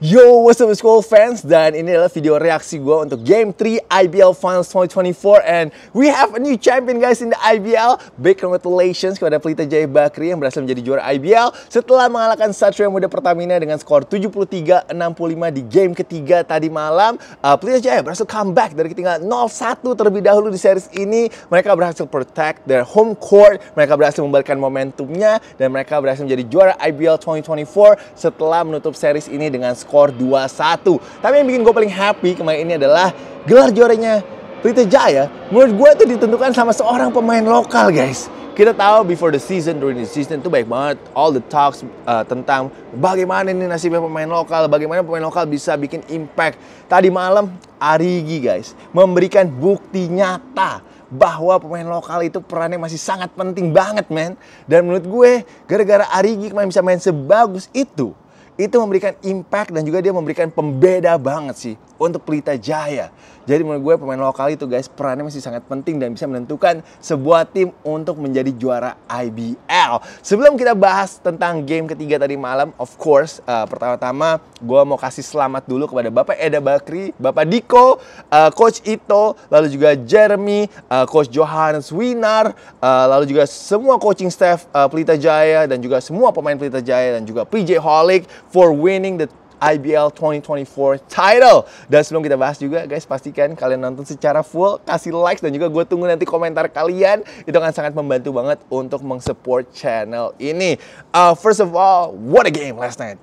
Yo, what's up school fans? Dan ini adalah video reaksi gue untuk Game 3 IBL Finals 2024 And we have a new champion guys in the IBL Big congratulations kepada Pelita Jaya Bakri yang berhasil menjadi juara IBL Setelah mengalahkan Satria Muda Pertamina dengan skor 73-65 di game ketiga tadi malam uh, Pelita Jaya berhasil comeback dari ketinggalan 0-1 terlebih dahulu di series ini Mereka berhasil protect their home court Mereka berhasil membalikkan momentumnya Dan mereka berhasil menjadi juara IBL 2024 Setelah menutup series ini dengan skor skor 2-1. Tapi yang bikin gue paling happy kemarin ini adalah gelar juaranya Pelita Jaya menurut gue itu ditentukan sama seorang pemain lokal guys. Kita tahu before the season, during the season itu baik banget all the talks uh, tentang bagaimana ini nasibnya pemain lokal, bagaimana pemain lokal bisa bikin impact. Tadi malam Arigi guys memberikan bukti nyata bahwa pemain lokal itu perannya masih sangat penting banget men. Dan menurut gue gara-gara Arigi kemarin bisa main sebagus itu, itu memberikan impact dan juga dia memberikan pembeda banget sih untuk Pelita Jaya. Jadi menurut gue pemain lokal itu guys perannya masih sangat penting dan bisa menentukan sebuah tim untuk menjadi juara IBL. Sebelum kita bahas tentang game ketiga tadi malam, of course uh, pertama-tama gue mau kasih selamat dulu kepada Bapak Eda Bakri, Bapak Diko, uh, Coach Ito, lalu juga Jeremy, uh, Coach Johannes Winar, uh, lalu juga semua coaching staff uh, Pelita Jaya dan juga semua pemain Pelita Jaya dan juga PJ Holik for winning the IBL 2024 title. Dan sebelum kita bahas juga guys, pastikan kalian nonton secara full, kasih likes dan juga gue tunggu nanti komentar kalian. Itu akan sangat membantu banget untuk mengsupport channel ini. Uh, first of all, what a game last night.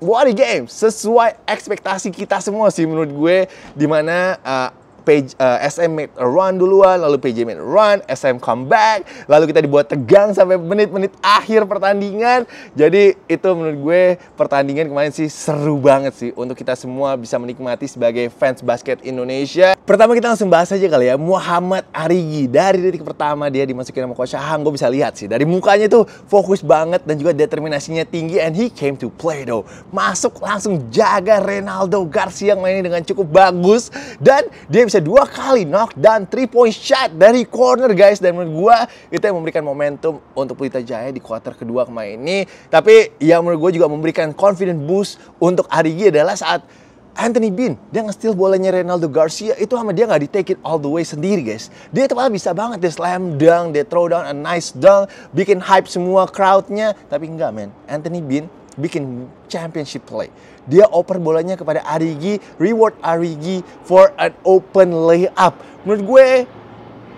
What a game, sesuai ekspektasi kita semua sih menurut gue, dimana uh, Page, uh, SM made a run duluan, lalu PJ made a run, SM come back, lalu kita dibuat tegang sampai menit-menit akhir pertandingan. Jadi itu menurut gue pertandingan kemarin sih seru banget sih untuk kita semua bisa menikmati sebagai fans basket Indonesia. Pertama kita langsung bahas aja kali ya Muhammad Arigi dari detik pertama dia dimasukin sama Coach Ahang gue bisa lihat sih dari mukanya tuh fokus banget dan juga determinasinya tinggi and he came to play though. Masuk langsung jaga Ronaldo Garcia yang mainnya dengan cukup bagus dan dia bisa dua kali knock dan three point shot dari corner guys dan menurut gue itu yang memberikan momentum untuk Pelita Jaya di kuarter kedua kemarin ini. Tapi yang menurut gue juga memberikan confident boost untuk Arigi adalah saat Anthony Bean, dia nge-steal bolanya Ronaldo Garcia, itu sama dia nggak di take it all the way sendiri guys. Dia malah bisa banget, dia slam dunk, dia throw down a nice dunk, bikin hype semua crowdnya. Tapi enggak men, Anthony Bean bikin championship play. Dia oper bolanya kepada Arigi, reward Arigi for an open layup. Menurut gue,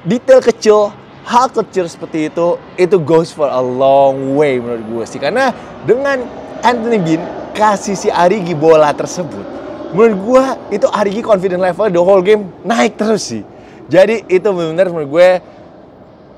detail kecil, hal kecil seperti itu, itu goes for a long way menurut gue sih. Karena dengan Anthony Bean kasih si Arigi bola tersebut, menurut gue itu Arigi confident level the whole game naik terus sih. Jadi itu benar-benar menurut gue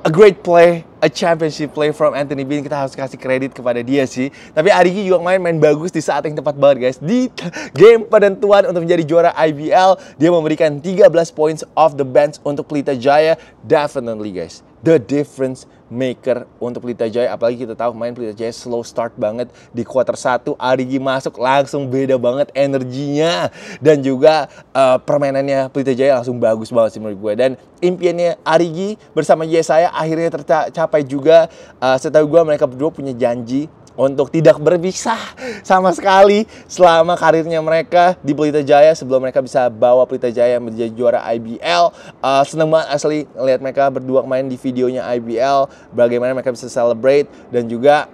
a great play a championship play from Anthony Bean kita harus kasih kredit kepada dia sih tapi Arigi juga main-main bagus di saat yang tepat banget guys di game penentuan untuk menjadi juara IBL dia memberikan 13 points off the bench untuk Pelita Jaya definitely guys the difference maker untuk Pelita Jaya apalagi kita tahu main Pelita Jaya slow start banget di kuarter 1 Arigi masuk langsung beda banget energinya dan juga uh, permainannya Pelita Jaya langsung bagus banget sih menurut gue dan impiannya Arigi bersama jaya saya akhirnya tercapai juga uh, setahu gue mereka berdua punya janji untuk tidak berpisah sama sekali selama karirnya mereka di Pelita Jaya sebelum mereka bisa bawa Pelita Jaya menjadi juara IBL. Uh, seneng banget asli lihat mereka berdua main di videonya IBL, bagaimana mereka bisa celebrate dan juga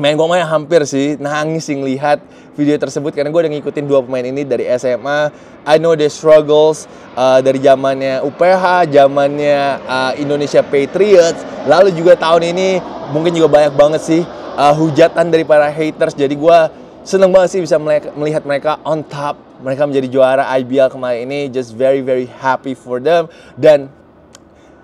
main gue main hampir sih nangis sih ngelihat video tersebut karena gue udah ngikutin dua pemain ini dari SMA I know the struggles uh, dari zamannya UPH zamannya uh, Indonesia Patriots lalu juga tahun ini mungkin juga banyak banget sih uh, hujatan dari para haters jadi gue seneng banget sih bisa melihat mereka on top mereka menjadi juara IBL kemarin ini just very very happy for them dan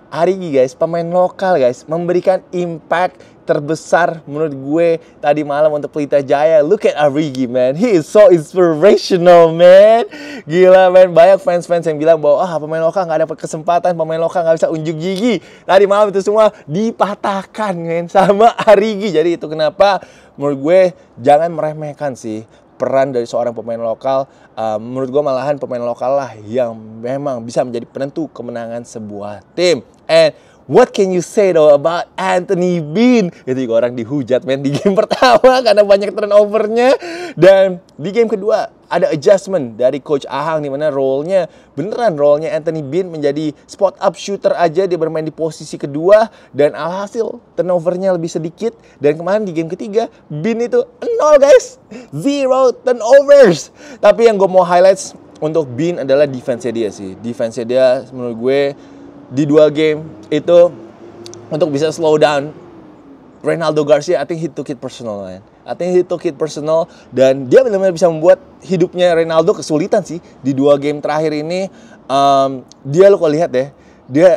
Arigi guys, pemain lokal guys, memberikan impact terbesar menurut gue tadi malam untuk Pelita Jaya. Look at Arigi man, he is so inspirational man. Gila man, banyak fans-fans yang bilang bahwa ah pemain lokal nggak dapat kesempatan, pemain lokal nggak bisa unjuk gigi. Tadi malam itu semua dipatahkan man sama Arigi. Jadi itu kenapa menurut gue jangan meremehkan sih peran dari seorang pemain lokal uh, menurut gue malahan pemain lokal lah yang memang bisa menjadi penentu kemenangan sebuah tim and what can you say though about Anthony Bean? Itu juga orang dihujat main di game pertama karena banyak turnovernya dan di game kedua ada adjustment dari coach Ahang di mana role-nya beneran role-nya Anthony Bean menjadi spot up shooter aja dia bermain di posisi kedua dan alhasil turnovernya lebih sedikit dan kemarin di game ketiga Bean itu nol guys zero turnovers tapi yang gue mau highlights untuk Bean adalah defense dia sih defense dia menurut gue di dua game itu untuk bisa slow down Ronaldo Garcia I think he took it personal man. I think he took it personal dan dia benar-benar bisa membuat hidupnya Ronaldo kesulitan sih di dua game terakhir ini um, dia lo kalau lihat deh ya, dia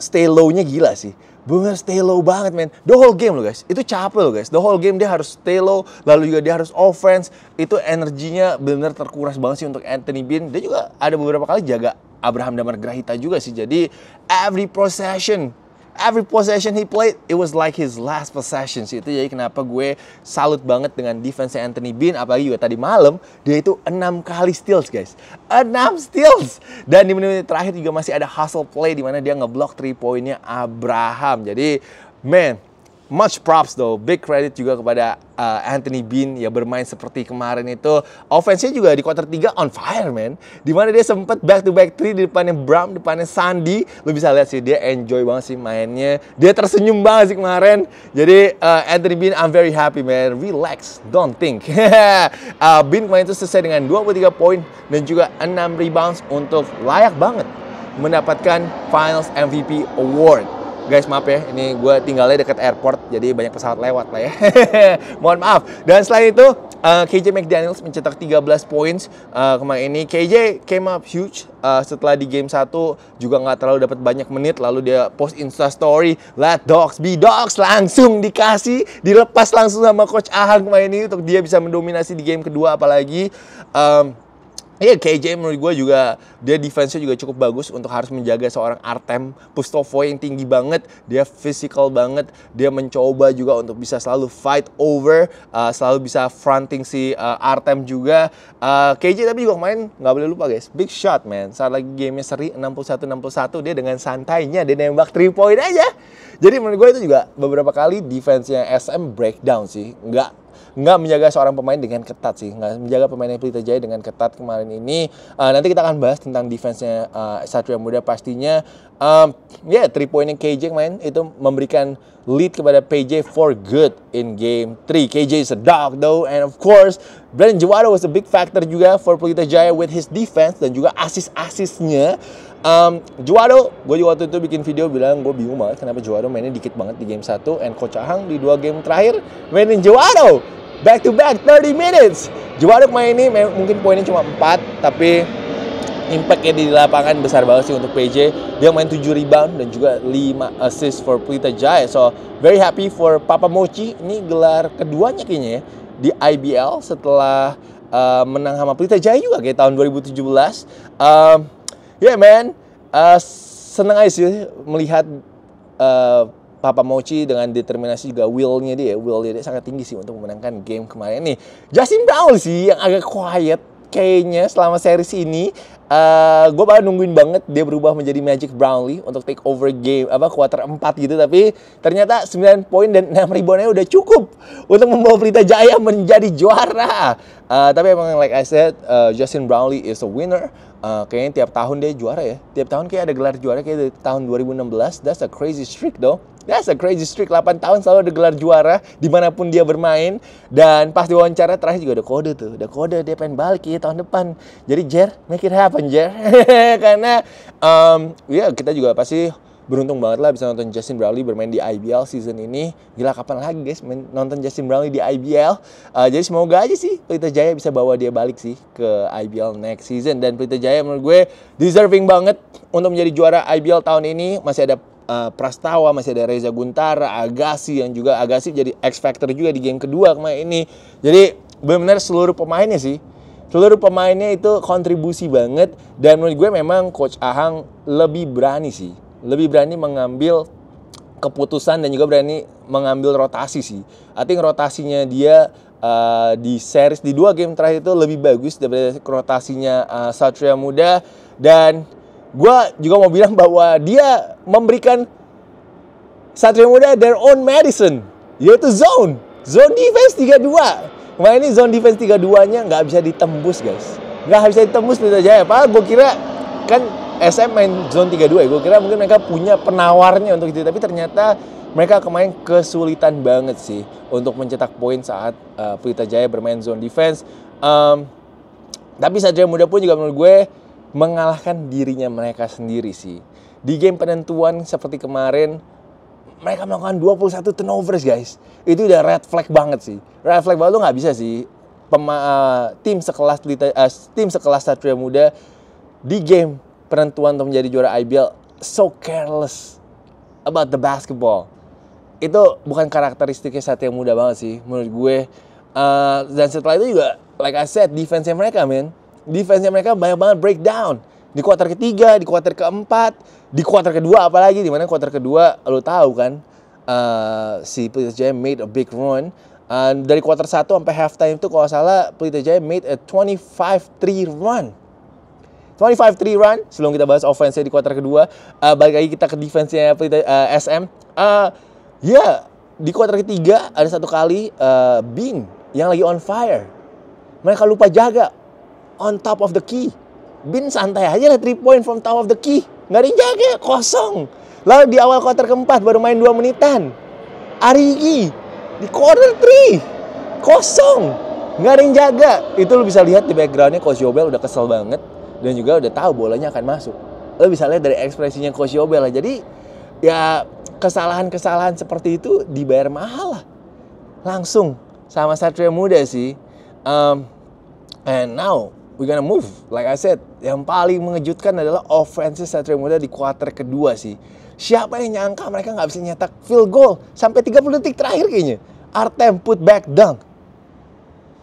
stay low-nya gila sih bener stay low banget men. The whole game loh guys, itu capek loh guys. The whole game dia harus stay low, lalu juga dia harus offense. Itu energinya bener terkuras banget sih untuk Anthony Bean. Dia juga ada beberapa kali jaga Abraham Damar Grahita juga sih. Jadi every procession every possession he played, it was like his last possession. Itu jadi kenapa gue salut banget dengan defense Anthony Bean. Apalagi juga tadi malam, dia itu enam kali steals guys. enam steals! Dan di menit menit terakhir juga masih ada hustle play di mana dia ngeblok 3 poinnya Abraham. Jadi, man, Much props though, big credit juga kepada uh, Anthony Bean ya bermain seperti kemarin itu. Offense-nya juga di quarter 3 on fire man. Dimana dia sempat back to back 3 di depannya Bram, depannya Sandy. Lu bisa lihat sih dia enjoy banget sih mainnya. Dia tersenyum banget sih kemarin. Jadi uh, Anthony Bean I'm very happy man. Relax, don't think. uh, Bean kemarin itu selesai dengan 23 poin dan juga 6 rebounds untuk layak banget mendapatkan Finals MVP Award guys maaf ya ini gue tinggalnya deket airport jadi banyak pesawat lewat lah ya mohon maaf dan selain itu uh, eh, KJ McDaniels mencetak 13 points uh, kemarin ini KJ came up huge uh, setelah di game 1 juga nggak terlalu dapat banyak menit lalu dia post insta story let dogs be dogs langsung dikasih dilepas langsung sama coach Ahang kemarin ini untuk dia bisa mendominasi di game kedua apalagi um, Iya, KJ menurut gue juga dia defense-nya juga cukup bagus untuk harus menjaga seorang Artem Pustovoy yang tinggi banget, dia physical banget, dia mencoba juga untuk bisa selalu fight over, uh, selalu bisa fronting si uh, Artem juga. Uh, eh, KJ tapi juga main nggak boleh lupa guys, big shot man. Saat lagi gamenya seri 61-61 dia dengan santainya dia nembak 3 point aja. Jadi menurut gue itu juga beberapa kali defense-nya SM breakdown sih, nggak nggak menjaga seorang pemain dengan ketat sih, nggak menjaga pemain yang Pelita Jaya dengan ketat kemarin ini. Uh, nanti kita akan bahas tentang defense-nya uh, Satria Muda pastinya. Um, ya, yeah, three point yang KJ main itu memberikan lead kepada PJ for good in game 3. KJ is a dog though and of course Brandon Jawara was a big factor juga for Pelita Jaya with his defense dan juga asis-asisnya. Um, Juado, gue juga waktu itu bikin video bilang gue bingung banget kenapa Juado mainnya dikit banget di game 1 and Coach Ahang di dua game terakhir mainin Juado back to back 30 minutes. Juado main ini mungkin poinnya cuma 4 tapi impactnya di lapangan besar banget sih untuk PJ. Dia main 7 rebound dan juga 5 assist for Pelita Jaya. So very happy for Papa Mochi. Ini gelar keduanya kayaknya ya di IBL setelah uh, menang sama Pelita Jaya juga kayak tahun 2017. Um, yeah man, uh, seneng aja sih melihat uh, Papa Mochi dengan determinasi juga willnya dia, will-nya dia sangat tinggi sih untuk memenangkan game kemarin nih. Justin Brown sih yang agak quiet kayaknya selama series ini uh, eh, gue bakal nungguin banget dia berubah menjadi Magic Brownlee untuk take over game apa quarter 4 gitu tapi ternyata 9 poin dan 6 ribuannya udah cukup untuk membawa Pelita Jaya menjadi juara. Uh, tapi emang like I said uh, Justin Brownlee is a winner uh, kayaknya tiap tahun dia juara ya. Tiap tahun kayak ada gelar juara kayak dari tahun 2016. That's a crazy streak though. That's a crazy streak. 8 tahun selalu ada gelar juara dimanapun dia bermain. Dan pas diwawancara terakhir juga ada kode tuh. Ada kode dia pengen balik ya tahun depan. Jadi Jer, make it happen Jer. Karena um, ya yeah, kita juga pasti beruntung banget lah bisa nonton Justin Brownlee bermain di IBL season ini. Gila kapan lagi guys main, nonton Justin Brownlee di IBL. Uh, eh, jadi semoga aja sih Pelita Jaya bisa bawa dia balik sih ke IBL next season. Dan Pelita Jaya menurut gue deserving banget untuk menjadi juara IBL tahun ini. Masih ada uh, Prastawa, masih ada Reza Guntara, Agassi yang juga Agassi jadi X Factor juga di game kedua kemarin ini. Jadi benar-benar seluruh pemainnya sih seluruh pemainnya itu kontribusi banget dan menurut gue memang coach Ahang lebih berani sih lebih berani mengambil keputusan dan juga berani mengambil rotasi sih. I think rotasinya dia uh, di series di dua game terakhir itu lebih bagus daripada rotasinya uh, Satria Muda dan gue juga mau bilang bahwa dia memberikan Satria Muda their own medicine yaitu zone zone defense 32 kemarin ini zone defense 32 nya nggak bisa ditembus guys nggak bisa ditembus aja ya. padahal gue kira kan Eh, SM main zone 32 ya, gue kira mungkin mereka punya penawarnya untuk itu, tapi ternyata mereka kemarin kesulitan banget sih untuk mencetak poin saat uh, eh, Pelita Jaya bermain zone defense. Um, tapi Satria Muda pun juga menurut gue mengalahkan dirinya mereka sendiri sih. Di game penentuan seperti kemarin, mereka melakukan 21 turnovers guys. Itu udah red flag banget sih. Red flag banget lo nggak bisa sih. Pema, uh, tim sekelas uh, tim sekelas Satria Muda di game penentuan untuk menjadi juara IBL so careless about the basketball. Itu bukan karakteristiknya saat yang Muda banget sih menurut gue. Uh, dan setelah itu juga like I said defense mereka men. defense mereka banyak banget breakdown di kuarter ketiga, di kuarter keempat, di kuarter kedua apalagi di mana kuarter kedua lo tahu kan uh, si Pelita Jaya made a big run. Uh, dari kuarter satu sampai halftime itu kalau salah Pelita Jaya made a 25-3 run. 25-3 run sebelum kita bahas offense-nya di kuarter kedua. Uh, balik lagi kita ke defense-nya uh, SM. Uh, ya, yeah, di kuarter ketiga ada satu kali uh, eh, Bing yang lagi on fire. Mereka lupa jaga on top of the key. Bin santai aja lah 3 point from top of the key. Nggak ada kosong. Lalu di awal kuarter keempat baru main 2 menitan. Arigi di corner 3 kosong nggak ada yang jaga itu lo bisa lihat di backgroundnya coach Jobel udah kesel banget dan juga udah tahu bolanya akan masuk lo bisa lihat dari ekspresinya Coach Yobel lah jadi ya kesalahan-kesalahan seperti itu dibayar mahal lah langsung sama Satria Muda sih um, and now we gonna move like I said yang paling mengejutkan adalah offense Satria Muda di kuarter kedua sih siapa yang nyangka mereka nggak bisa nyetak field goal sampai 30 detik terakhir kayaknya Artem put back dunk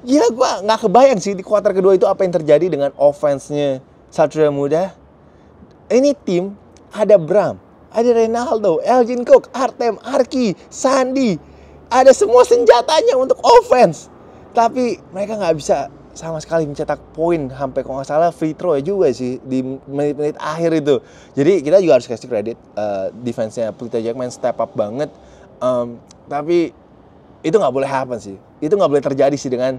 gila gue nggak kebayang sih di kuarter kedua itu apa yang terjadi dengan offense-nya Satria Muda. Ini tim ada Bram, ada Ronaldo, Elgin Cook, Artem, Arki, Sandi, ada semua senjatanya untuk offense. Tapi mereka nggak bisa sama sekali mencetak poin sampai kalau nggak salah free throw ya juga sih di menit-menit akhir itu. Jadi kita juga harus kasih kredit uh, defense-nya Pelita Jackman step up banget. Um, tapi itu nggak boleh happen sih itu nggak boleh terjadi sih dengan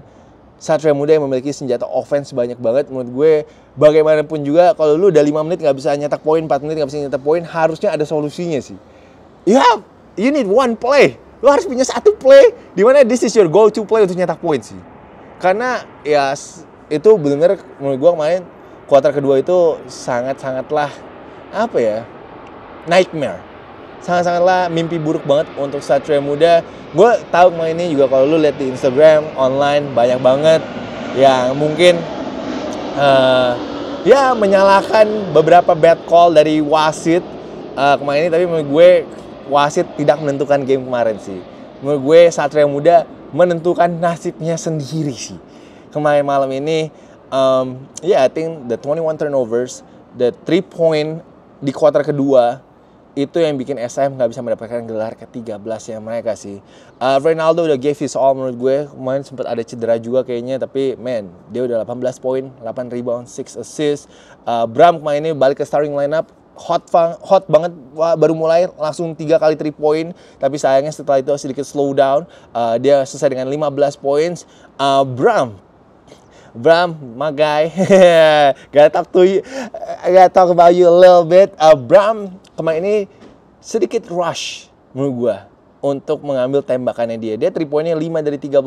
satria muda yang memiliki senjata offense banyak banget menurut gue bagaimanapun juga kalau lu udah lima menit nggak bisa nyetak poin 4 menit nggak bisa nyetak poin harusnya ada solusinya sih you have you need one play lu harus punya satu play di mana this is your go to play untuk nyetak poin sih karena ya itu benar menurut gue main kuarter kedua itu sangat sangatlah apa ya nightmare sangat-sangatlah mimpi buruk banget untuk satria muda. Gue tahu kemarin ini juga kalau lu lihat di Instagram online banyak banget yang mungkin uh, ya menyalahkan beberapa bad call dari wasit uh, kemarin ini. Tapi menurut gue wasit tidak menentukan game kemarin sih. Menurut gue satria muda menentukan nasibnya sendiri sih. Kemarin malam ini, um, ya yeah, I think the 21 turnovers, the three point di kuarter kedua itu yang bikin SM nggak bisa mendapatkan gelar ke-13 yang mereka sih. Uh, Ronaldo udah gave his all menurut gue. Kemarin sempat ada cedera juga kayaknya, tapi men dia udah 18 poin, 8 rebound, 6 assist. Uh, Bram kemarin ini balik ke starting lineup hot hot banget Wah, baru mulai langsung tiga kali 3 poin tapi sayangnya setelah itu sedikit slow down uh, dia selesai dengan 15 points uh, Bram Bram, my guy, gotta talk to you, I gotta talk about you a little bit. Uh, Bram kemarin ini sedikit rush menurut gue untuk mengambil tembakannya dia. Dia 3 poinnya 5 dari 13.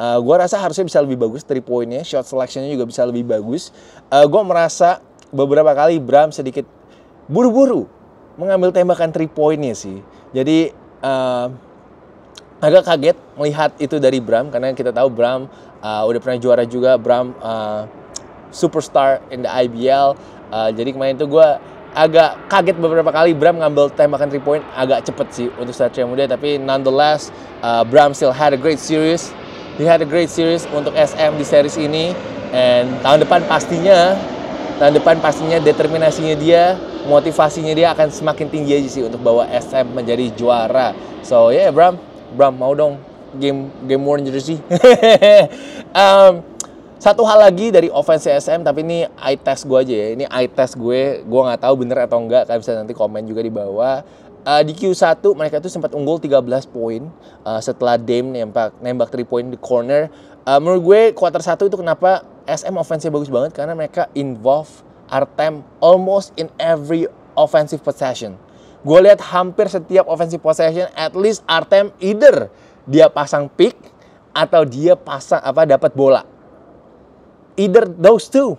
Uh, gue rasa harusnya bisa lebih bagus 3 poinnya. Shot selectionnya juga bisa lebih bagus. Uh, eh, gue merasa beberapa kali Bram sedikit buru-buru mengambil tembakan 3 poinnya sih. Jadi uh, agak kaget melihat itu dari Bram. Karena kita tahu Bram uh, udah pernah juara juga. Bram uh, superstar in the IBL. Uh, jadi kemarin itu gue agak kaget beberapa kali Bram ngambil tembakan 3 point agak cepet sih untuk Satria Muda tapi nonetheless uh, Bram still had a great series he had a great series untuk SM di series ini and tahun depan pastinya tahun depan pastinya determinasinya dia motivasinya dia akan semakin tinggi aja sih untuk bawa SM menjadi juara so yeah Bram Bram mau dong game game one jersey um, satu hal lagi dari offense CSM, tapi ini eye test gue aja ya. Ini eye test gue, gue nggak tahu bener atau enggak. Kalian bisa nanti komen juga di bawah. Uh, di Q1 mereka itu sempat unggul 13 poin uh, setelah Dame nembak nembak 3 poin di corner. Uh, menurut gue quarter 1 itu kenapa SM offense bagus banget karena mereka involve Artem almost in every offensive possession. Gue lihat hampir setiap offensive possession at least Artem either dia pasang pick atau dia pasang apa dapat bola either those two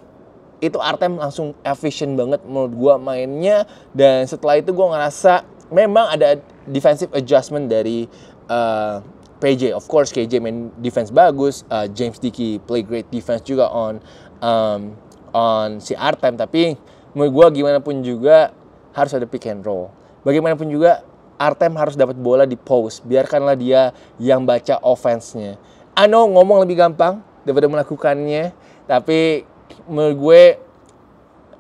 itu Artem langsung efisien banget menurut gue mainnya dan setelah itu gue ngerasa memang ada defensive adjustment dari uh, eh, PJ of course KJ main defense bagus uh, James Dickey play great defense juga on um, on si Artem tapi menurut gue gimana pun juga harus ada pick and roll bagaimanapun juga Artem harus dapat bola di post biarkanlah dia yang baca offense-nya ano ngomong lebih gampang daripada melakukannya tapi menurut gue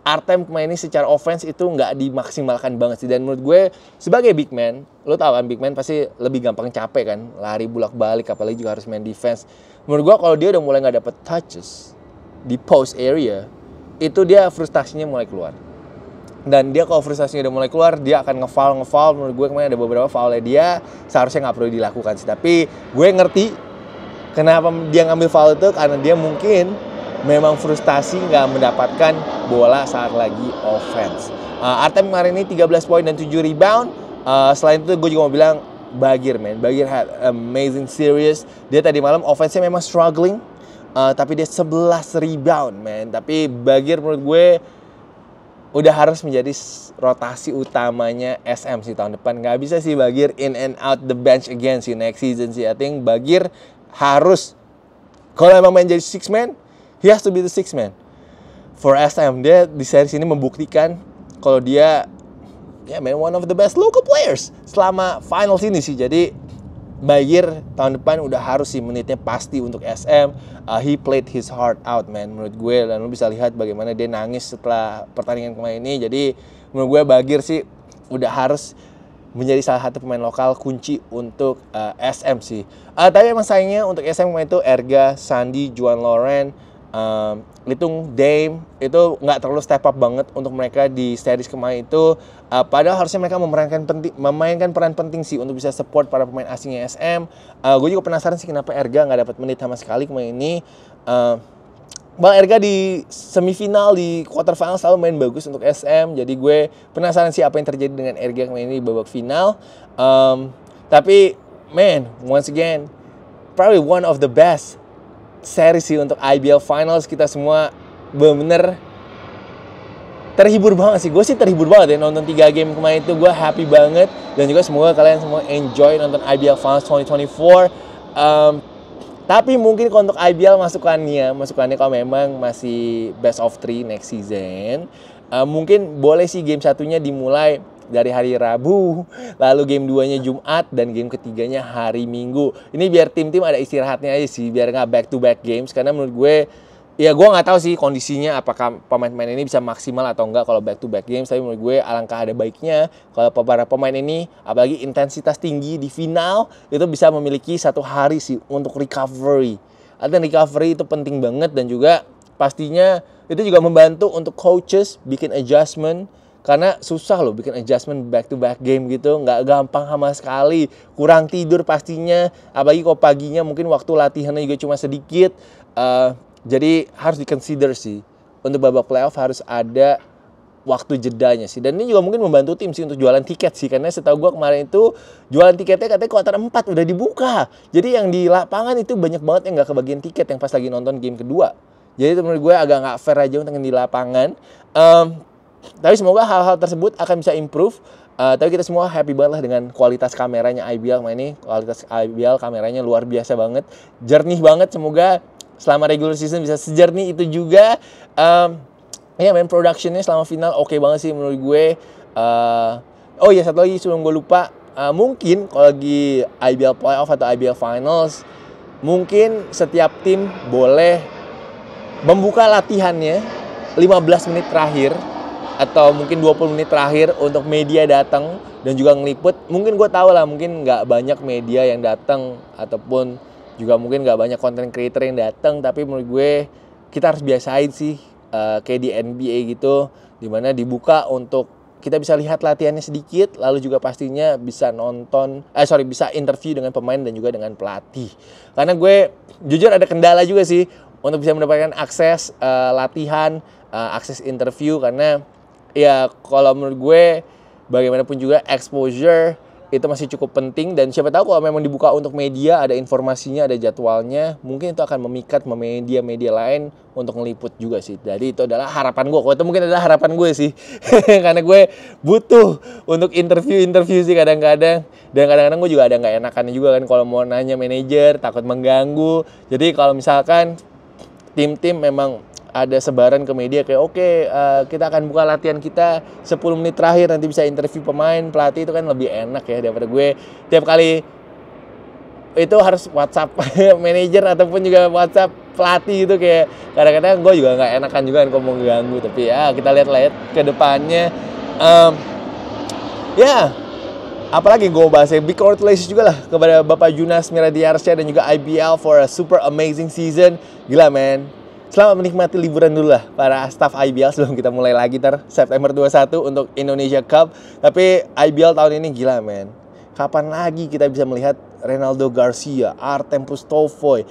Artem kemarin ini secara offense itu nggak dimaksimalkan banget sih dan menurut gue sebagai big man lo tau kan big man pasti lebih gampang capek kan lari bolak balik apalagi juga harus main defense menurut gue kalau dia udah mulai nggak dapet touches di post area itu dia frustasinya mulai keluar dan dia kalau frustasinya udah mulai keluar dia akan ngefoul ngefoul menurut gue kemarin ada beberapa foulnya dia seharusnya nggak perlu dilakukan sih tapi gue ngerti kenapa dia ngambil foul itu karena dia mungkin memang frustasi nggak mendapatkan bola saat lagi offense. Uh, Artem kemarin ini 13 poin dan 7 rebound. Uh, selain itu gue juga mau bilang Bagir man, Bagir had amazing series. Dia tadi malam offense-nya memang struggling, uh, tapi dia 11 rebound man. Tapi Bagir menurut gue udah harus menjadi rotasi utamanya SM sih tahun depan. Gak bisa sih Bagir in and out the bench again sih next season sih. I think Bagir harus kalau emang main jadi six man, He has to be the six man. For SM dia di seri ini membuktikan kalau dia ya yeah, man one of the best local players selama final ini sih. Jadi Bayir tahun depan udah harus sih menitnya pasti untuk SM. Uh, he played his heart out man menurut gue dan lu bisa lihat bagaimana dia nangis setelah pertandingan kemarin ini. Jadi menurut gue Bagir sih udah harus menjadi salah satu pemain lokal kunci untuk uh, SM sih. Uh, tapi emang sayangnya untuk SM kemarin itu Erga, Sandi, Juan Loren, uh, Litung Dame itu nggak terlalu step up banget untuk mereka di series kemarin itu uh, padahal harusnya mereka memerankan penting memainkan peran penting sih untuk bisa support para pemain asingnya SM uh, eh, gue juga penasaran sih kenapa Erga nggak dapat menit sama sekali kemarin ini uh, Bang Erga di semifinal di quarter final selalu main bagus untuk SM jadi gue penasaran sih apa yang terjadi dengan Erga kemarin ini di babak final um, tapi man once again probably one of the best series sih untuk IBL Finals kita semua bener-bener terhibur banget sih gue sih terhibur banget ya nonton tiga game kemarin itu gue happy banget dan juga semoga kalian semua enjoy nonton IBL Finals 2024 um, tapi mungkin untuk IBL masukannya masukannya kalau memang masih best of three next season uh, mungkin boleh sih game satunya dimulai dari hari Rabu, lalu game 2-nya Jumat dan game ketiganya hari Minggu. Ini biar tim-tim ada istirahatnya aja sih, biar nggak back to back games karena menurut gue ya gue nggak tahu sih kondisinya apakah pemain-pemain ini bisa maksimal atau enggak kalau back to back games tapi menurut gue alangkah ada baiknya kalau para pemain ini apalagi intensitas tinggi di final itu bisa memiliki satu hari sih untuk recovery artinya recovery itu penting banget dan juga pastinya itu juga membantu untuk coaches bikin adjustment karena susah loh bikin adjustment back to back game gitu nggak gampang sama sekali kurang tidur pastinya apalagi kok paginya mungkin waktu latihannya juga cuma sedikit uh, jadi harus diconsider sih untuk babak playoff harus ada waktu jedanya sih dan ini juga mungkin membantu tim sih untuk jualan tiket sih karena setahu gue kemarin itu jualan tiketnya katanya kuarter empat udah dibuka jadi yang di lapangan itu banyak banget yang nggak kebagian tiket yang pas lagi nonton game kedua jadi menurut gue agak nggak fair aja untuk yang di lapangan um, tapi semoga hal-hal tersebut akan bisa improve. Uh, tapi kita semua happy banget lah dengan kualitas kameranya IBL ini. Kualitas IBL kameranya luar biasa banget. Jernih banget. Semoga selama regular season bisa sejernih itu juga. Um, ya yeah, main productionnya selama final oke okay banget sih menurut gue. Uh, oh iya yeah, satu lagi sebelum gue lupa. Uh, mungkin kalau lagi IBL playoff atau IBL finals. Mungkin setiap tim boleh membuka latihannya 15 menit terakhir atau mungkin 20 menit terakhir untuk media datang dan juga ngeliput mungkin gue tahu lah mungkin nggak banyak media yang datang ataupun juga mungkin nggak banyak konten creator yang datang tapi menurut gue kita harus biasain sih uh, kayak di NBA gitu dimana dibuka untuk kita bisa lihat latihannya sedikit lalu juga pastinya bisa nonton eh sorry bisa interview dengan pemain dan juga dengan pelatih karena gue jujur ada kendala juga sih untuk bisa mendapatkan akses uh, latihan uh, akses interview karena ya kalau menurut gue bagaimanapun juga exposure itu masih cukup penting dan siapa tahu kalau memang dibuka untuk media ada informasinya ada jadwalnya mungkin itu akan memikat media-media lain untuk ngeliput juga sih jadi itu adalah harapan gue kalau itu mungkin adalah harapan gue sih karena gue butuh untuk interview-interview sih kadang-kadang dan kadang-kadang gue juga ada nggak enakan juga kan kalau mau nanya manajer takut mengganggu jadi kalau misalkan tim-tim memang ada sebaran ke media kayak oke okay, uh, eh, kita akan buka latihan kita 10 menit terakhir nanti bisa interview pemain pelatih itu kan lebih enak ya daripada gue tiap kali itu harus WhatsApp manajer ataupun juga WhatsApp pelatih itu kayak kadang-kadang gue juga nggak enakan juga kan ngomong ganggu tapi ya kita lihat-lihat ke depannya um, ya apalagi gue bahas ya big congratulations juga lah kepada Bapak Junas Miradiarsya dan juga IBL for a super amazing season gila men Selamat menikmati liburan dulu lah para staff IBL sebelum kita mulai lagi ter September 21 untuk Indonesia Cup. Tapi IBL tahun ini gila men. Kapan lagi kita bisa melihat Ronaldo Garcia, Artem Pustovoy,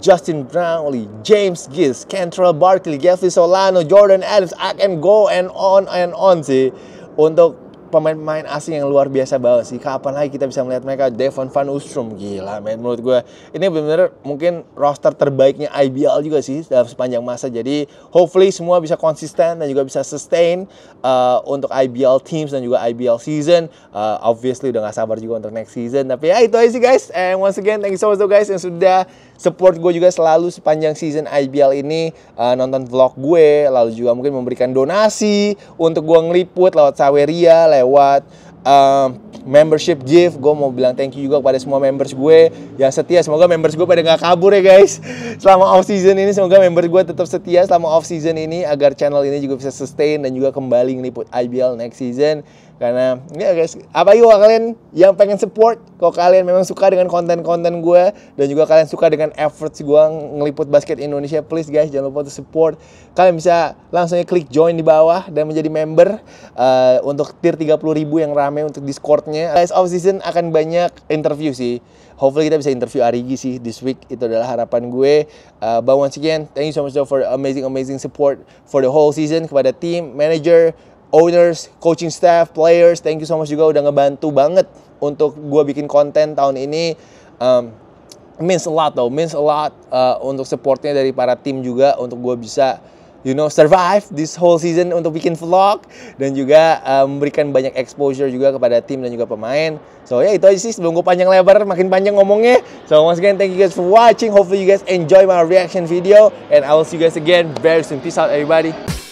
Justin Brownlee, James Gis, Kentrell Barkley, Gavi Solano, Jordan Adams, I can go and on and on sih untuk pemain-pemain asing yang luar biasa banget sih. Kapan lagi kita bisa melihat mereka Devon Van Ustrum, gila men menurut gue. Ini bener benar mungkin roster terbaiknya IBL juga sih dalam sepanjang masa. Jadi hopefully semua bisa konsisten dan juga bisa sustain uh, untuk IBL teams dan juga IBL season. Uh, obviously udah gak sabar juga untuk next season. Tapi ya itu aja sih guys. And once again thank you so much guys yang sudah support gue juga selalu sepanjang season IBL ini uh, nonton vlog gue lalu juga mungkin memberikan donasi untuk gue ngeliput lewat Saweria lewat uh, membership gift gue mau bilang thank you juga kepada semua members gue yang setia semoga members gue pada nggak kabur ya guys selama off season ini semoga member gue tetap setia selama off season ini agar channel ini juga bisa sustain dan juga kembali ngeliput IBL next season karena ya guys apa yuk kalian yang pengen support kalau kalian memang suka dengan konten-konten gue dan juga kalian suka dengan efforts gue ngeliput basket Indonesia please guys jangan lupa untuk support kalian bisa langsung klik join di bawah dan menjadi member uh, untuk tier 30 ribu yang rame untuk discordnya guys off season akan banyak interview sih hopefully kita bisa interview Arigi sih this week itu adalah harapan gue uh, eh, but once again thank you so much for amazing amazing support for the whole season kepada tim manager owners, coaching staff, players, thank you so much juga udah ngebantu banget untuk gue bikin konten tahun ini. Um, means a lot though, means a lot uh, untuk supportnya dari para tim juga untuk gue bisa you know survive this whole season untuk bikin vlog dan juga uh, memberikan banyak exposure juga kepada tim dan juga pemain. So ya yeah, itu aja sih sebelum gue panjang lebar makin panjang ngomongnya. So once again thank you guys for watching. Hopefully you guys enjoy my reaction video and I will see you guys again very soon. Peace out everybody.